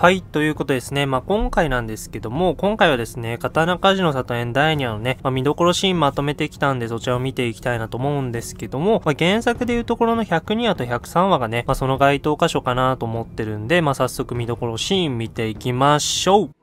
はい、ということですね。まあ、今回なんですけども、今回はですね、刀鍛冶の里園第2話のね、まあ、見どころシーンまとめてきたんで、そちらを見ていきたいなと思うんですけども、まあ、原作でいうところの102話と103話がね、まあ、その該当箇所かなと思ってるんで、まあ、早速見どころシーン見ていきましょう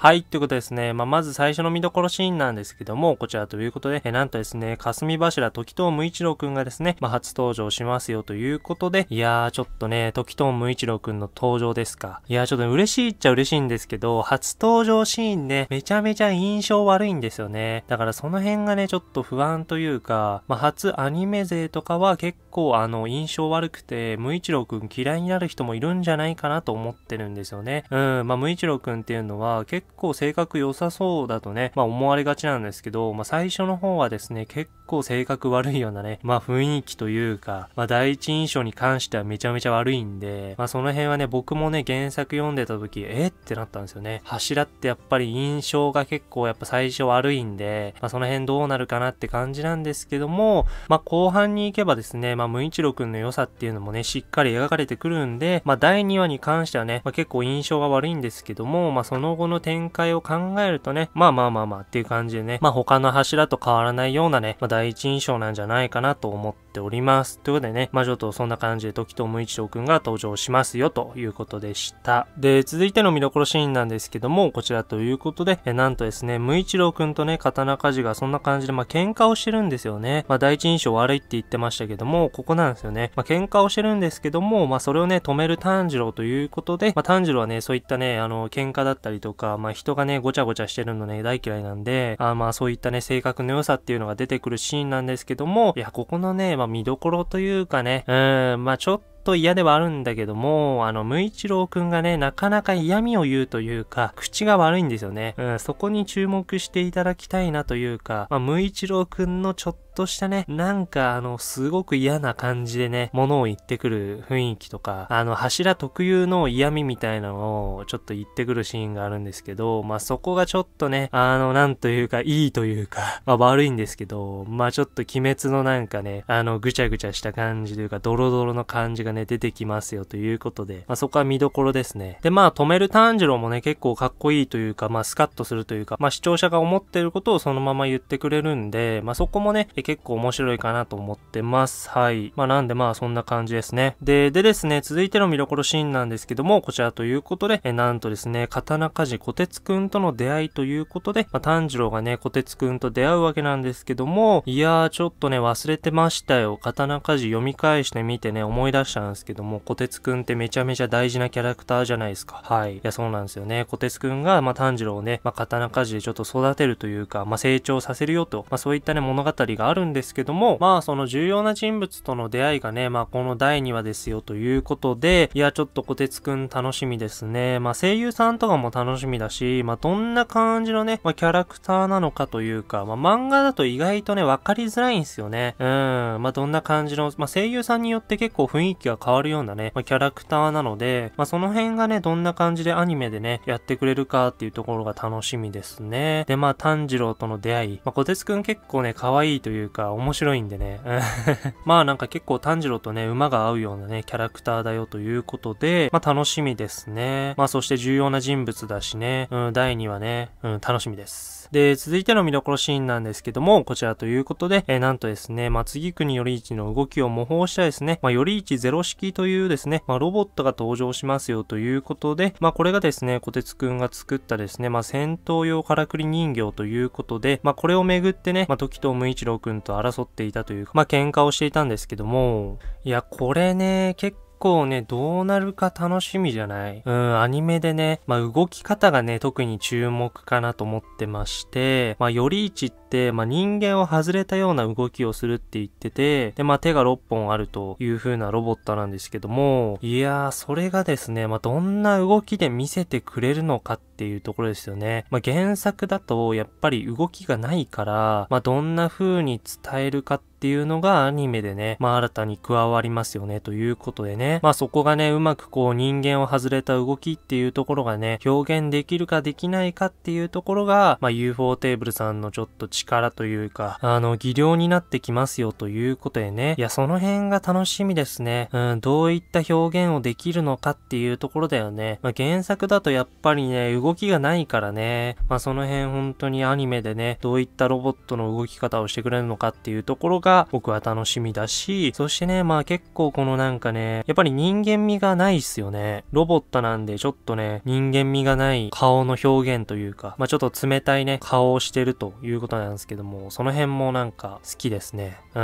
はい、ということですね。まあ、まず最初の見どころシーンなんですけども、こちらということで、えなんとですね、霞柱時藤無一郎くんがですね、まあ、初登場しますよということで、いやー、ちょっとね、時藤無一郎くんの登場ですか。いやー、ちょっと、嬉しいっちゃ嬉しいんですけど、初登場シーンね、めちゃめちゃ印象悪いんですよね。だからその辺がね、ちょっと不安というか、まあ、初アニメ勢とかは結構あの、印象悪くて、無一郎くん嫌いになる人もいるんじゃないかなと思ってるんですよね。うん、まあ、無一郎くんっていうのは、結構構性格良さそうだとね、まあ思われがちなんですけど、まあ最初の方はですね、結構性格悪いようなね、まあ雰囲気というか、まあ第一印象に関してはめちゃめちゃ悪いんで、まあその辺はね、僕もね、原作読んでた時、えってなったんですよね。柱ってやっぱり印象が結構やっぱ最初悪いんで、まあその辺どうなるかなって感じなんですけども、まあ後半に行けばですね、まあ無一郎くんの良さっていうのもね、しっかり描かれてくるんで、まあ第2話に関してはね、まあ結構印象が悪いんですけども、まあその後の展展開を考えるとね、まあまあまあまあっていう感じでね、まあ他の柱と変わらないようなね、まあ第一印象なんじゃないかなと思ってております。ということでね、魔女とそんな感じで時と無一郎くんが登場しますよということでした。で、続いての見どころシーンなんですけども、こちらということで、えなんとですね、無一郎くんとね、刀鍛冶がそんな感じで、まあ、喧嘩をしてるんですよね。まあ、第一印象悪いって言ってましたけども、ここなんですよね。まあ、喧嘩をしてるんですけども、まあ、それをね、止める炭治郎ということで、まあ、炭治郎はね、そういったね、あの、喧嘩だったりとか、まあ、人がね、ごちゃごちゃしてるのね、大嫌いなんで、あまあ、そういったね、性格の良さっていうのが出てくるシーンなんですけども、いや、ここのね、ま見どころというかね、うん、まあちょっとと嫌ではあるんだけども、あの、無一郎くんがね、なかなか嫌味を言うというか、口が悪いんですよね。うん、そこに注目していただきたいなというか、まあ、無一郎くんのちょっととしたね、なんかあの、すごく嫌な感じでね、物を言ってくる雰囲気とか、あの、柱特有の嫌味みたいなのをちょっと言ってくるシーンがあるんですけど、まあ、そこがちょっとね、あの、なんというか、いいというか、まあ、悪いんですけど、まあ、ちょっと鬼滅のなんかね、あの、ぐちゃぐちゃした感じというか、ドロドロの感じがね、出てきますよということで、まあ、そこは見どころですね。で、まあ、止める炭治郎もね、結構かっこいいというか、まあ、スカッとするというか、まあ、視聴者が思ってることをそのまま言ってくれるんで、まあ、そこもね、結構面白いかなと思ってます。はい。まあなんでまあそんな感じですね。で、でですね、続いての見どころシーンなんですけども、こちらということで、えなんとですね、刀鍛冶小鉄くんとの出会いということで、まあ炭治郎がね、小鉄くんと出会うわけなんですけども、いやーちょっとね、忘れてましたよ。刀鍛冶読み返してみてね、思い出したんですけども、小鉄くんってめちゃめちゃ大事なキャラクターじゃないですか。はい。いや、そうなんですよね。小鉄くんが、まあ炭治郎をね、まあ刀鍛冶でちょっと育てるというか、まあ成長させるよと、まあそういったね、物語があるんですけども、まあその重要な人物との出会いがね、まあこの第2話ですよということで、いやちょっと小鉄くん楽しみですね。まあ声優さんとかも楽しみだし、まあどんな感じのね、まあキャラクターなのかというか、まあ漫画だと意外とね、わかりづらいんですよね。うん、まあどんな感じの、まあ声優さんによって結構雰囲気が変わるようなね、まあキャラクターなので、まあその辺がね、どんな感じでアニメでね、やってくれるかっていうところが楽しみですね。でまあ炭治郎との出会い、まあ小鉄くん結構ね、可愛いというというか、面白いんでね。まあなんか結構炭治郎とね、馬が合うようなね、キャラクターだよということで、まあ楽しみですね。まあそして重要な人物だしね、うん、第2話ね、うん、楽しみです。で、続いての見どころシーンなんですけども、こちらということで、えー、なんとですね、まあ、次国より一の動きを模倣したですね、まあ、より一ゼロ式というですね、まあ、ロボットが登場しますよということで、まあ、これがですね、小鉄くんが作ったですね、まあ、戦闘用からくり人形ということで、まあ、これをめぐってね、まあ、時と無一郎君と争っていたというか、まあ喧嘩をしていたんですけども、いや、これね、結構ね、どうなるか楽しみじゃないうん、アニメでね、まあ、動き方がね、特に注目かなと思ってまして、まあ、より一って、まあ、人間を外れたような動きをするって言ってて、で、まあ、手が6本あるという風なロボットなんですけども、いやー、それがですね、まあ、どんな動きで見せてくれるのかっていうところですよね。まあ、原作だと、やっぱり動きがないから、まあ、どんな風に伝えるかってっていうのがアニメでね、まあ新たに加わりますよねということでね、まあそこがね、うまくこう人間を外れた動きっていうところがね、表現できるかできないかっていうところが、まあ UFO テーブルさんのちょっと力というか、あの技量になってきますよということでね、いやその辺が楽しみですね。うん、どういった表現をできるのかっていうところだよね。まあ原作だとやっぱりね、動きがないからね、まあその辺本当にアニメでね、どういったロボットの動き方をしてくれるのかっていうところがが僕は楽しみだし、そしてね、まあ結構このなんかね、やっぱり人間味がないっすよね。ロボットなんでちょっとね、人間味がない顔の表現というか、まあちょっと冷たいね、顔をしてるということなんですけども、その辺もなんか好きですね。うん。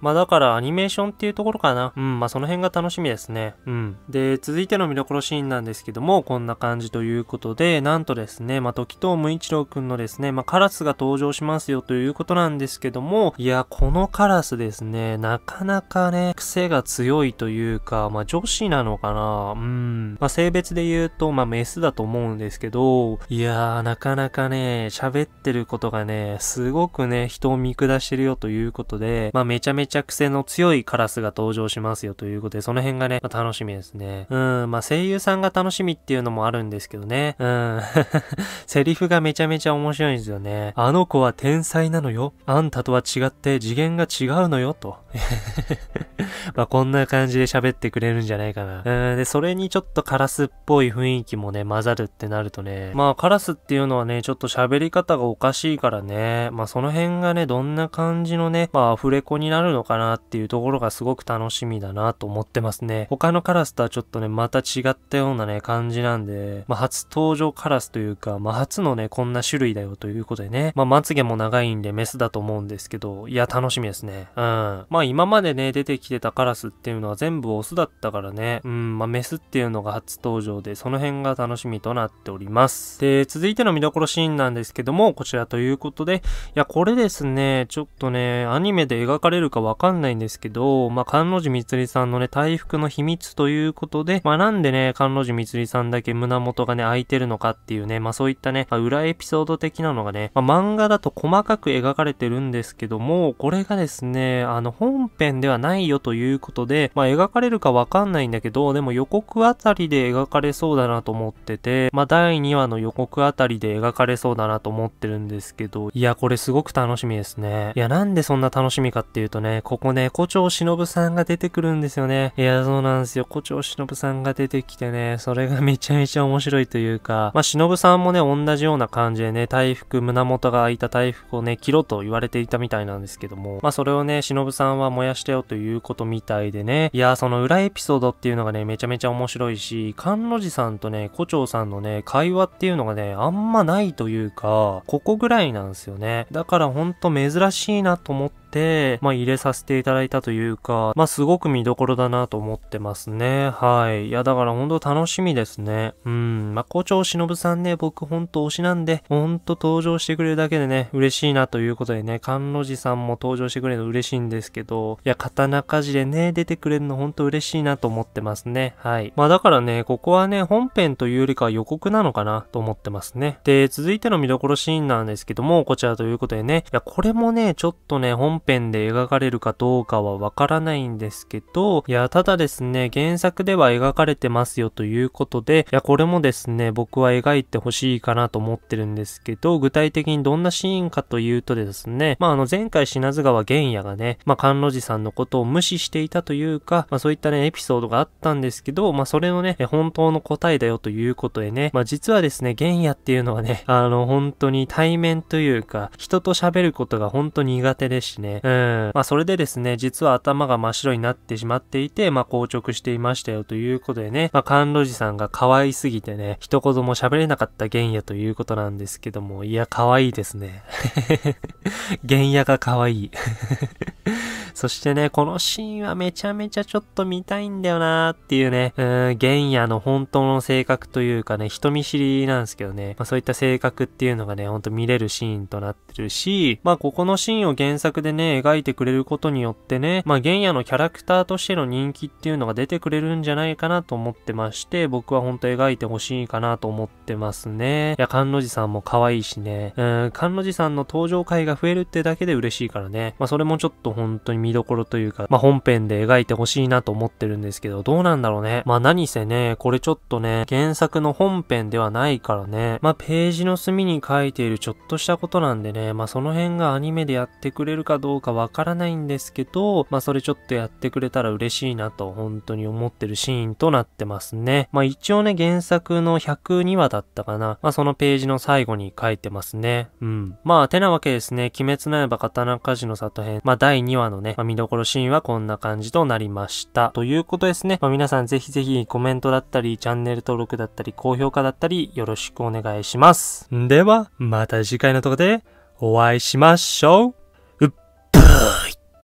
まあだからアニメーションっていうところかな。うん、まあその辺が楽しみですね。うん。で、続いての見どころシーンなんですけども、こんな感じということで、なんとですね、まあ時藤無一郎くんのですね、まあカラスが登場しますよということなんですけども、いや、このカラカラスですね、なかなかね、癖が強いというか、まあ、女子なのかなうん。まあ、性別で言うと、まあ、メスだと思うんですけど、いやー、なかなかね、喋ってることがね、すごくね、人を見下してるよということで、まあ、めちゃめちゃ癖の強いカラスが登場しますよということで、その辺がね、まあ、楽しみですね。うん、まあ、声優さんが楽しみっていうのもあるんですけどね。うん。セリフがめちゃめちゃ面白いんですよね。あの子は天才なのよ。あんたとは違って次元が違違うのよ、と。まあこんな感じで喋ってくれるんじゃないかな。うんで、それにちょっとカラスっぽい雰囲気もね、混ざるってなるとね、まあカラスっていうのはね、ちょっと喋り方がおかしいからね、まあその辺がね、どんな感じのね、まあアフレコになるのかなっていうところがすごく楽しみだなと思ってますね。他のカラスとはちょっとね、また違ったようなね、感じなんで、まあ初登場カラスというか、まあ初のね、こんな種類だよということでね、まあまつげも長いんでメスだと思うんですけど、いや楽しみですね。ね。うん。まあ今までね、出てきてたカラスっていうのは全部オスだったからね。うん、まあメスっていうのが初登場で、その辺が楽しみとなっております。で、続いての見どころシーンなんですけども、こちらということで、いや、これですね、ちょっとね、アニメで描かれるかわかんないんですけど、まあ、関路寺みつりさんのね、大福の秘密ということで、まあ、なんでね、関路寺みつりさんだけ胸元がね、開いてるのかっていうね、まあ、そういったね、まあ、裏エピソード的なのがね、まあ、漫画だと細かく描かれてるんですけども、これがですですね、あの、本編ではないよということで、まあ、描かれるかわかんないんだけど、でも予告あたりで描かれそうだなと思ってて、まあ、第2話の予告あたりで描かれそうだなと思ってるんですけど、いや、これすごく楽しみですね。いや、なんでそんな楽しみかっていうとね、ここね、胡蝶忍さんが出てくるんですよね。いや、そうなんですよ。胡蝶忍さんが出てきてね、それがめちゃめちゃ面白いというか、まあ、忍さんもね、同じような感じでね、大福、胸元が開いた大福をね、切ろうと言われていたみたいなんですけども、まあ、それれをね、忍さんは燃やしたよということみたいでね。いや、その裏エピソードっていうのがね、めちゃめちゃ面白いし、菅路寺さんとね、胡蝶さんのね、会話っていうのがね、あんまないというか、ここぐらいなんですよね。だからほんと珍しいなと思って、で、まあ、入れさせていただいたというか、まあ、すごく見どころだなと思ってますね。はい。いや、だから本当楽しみですね。うん。まあ、校長忍さんね、僕本当推しなんで、本当登場してくれるだけでね、嬉しいなということでね、関路寺さんも登場してくれるの嬉しいんですけど、いや、刀鍛冶でね、出てくれるの本当嬉しいなと思ってますね。はい。まあ、だからね、ここはね、本編というよりか予告なのかなと思ってますね。で、続いての見どころシーンなんですけども、こちらということでね、いや、これもね、ちょっとね、本編で描かれるかどうかはわからないんですけど、いや、ただですね、原作では描かれてますよということで、いや、これもですね、僕は描いてほしいかなと思ってるんですけど、具体的にどんなシーンかというとですね、まあ、あの、前回品津川玄也がね、まあ、関路寺さんのことを無視していたというか、まあ、そういったね、エピソードがあったんですけど、まあ、それのね、本当の答えだよということでね、まあ、実はですね、玄也っていうのはね、あの、本当に対面というか、人と喋ることが本当苦手ですしね、うん。まあ、それでですね、実は頭が真っ白になってしまっていて、まあ、硬直していましたよということでね、まあ、甘ロ寺さんが可愛すぎてね、一言も喋れなかった玄野ということなんですけども、いや、可愛いですね。玄野が可愛い。そしてね、このシーンはめちゃめちゃちょっと見たいんだよなーっていうね、うん、玄野の本当の性格というかね、人見知りなんですけどね、まあそういった性格っていうのがね、ほんと見れるシーンとなってるし、まあここのシーンを原作でね、描いてくれることによってね、まあ玄野のキャラクターとしての人気っていうのが出てくれるんじゃないかなと思ってまして、僕はほんと描いてほしいかなと思ってますね。いや、菅野寺さんも可愛いしね、うん、菅野寺さんの登場回が増えるってだけで嬉しいからね、まあそれもちょっと本当に見どころというか、まあ、本編で描いてほしいなと思ってるんですけど、どうなんだろうね。まあ、何せね、これちょっとね、原作の本編ではないからね、まあ、ページの隅に書いているちょっとしたことなんでね、まあ、その辺がアニメでやってくれるかどうかわからないんですけど、まあ、それちょっとやってくれたら嬉しいなと、本当に思ってるシーンとなってますね。まあ、一応ね、原作の102話だったかな。まあ、そのページの最後に書いてますね。うん。まあ、てなわけですね、鬼滅の刃刀鍛冶の里編、まあ、第2話のね、まあ、見どころシーンはこんな感じとなりました。ということですね。まあ、皆さんぜひぜひコメントだったり、チャンネル登録だったり、高評価だったり、よろしくお願いします。では、また次回の動画でお会いしましょう。うっばーい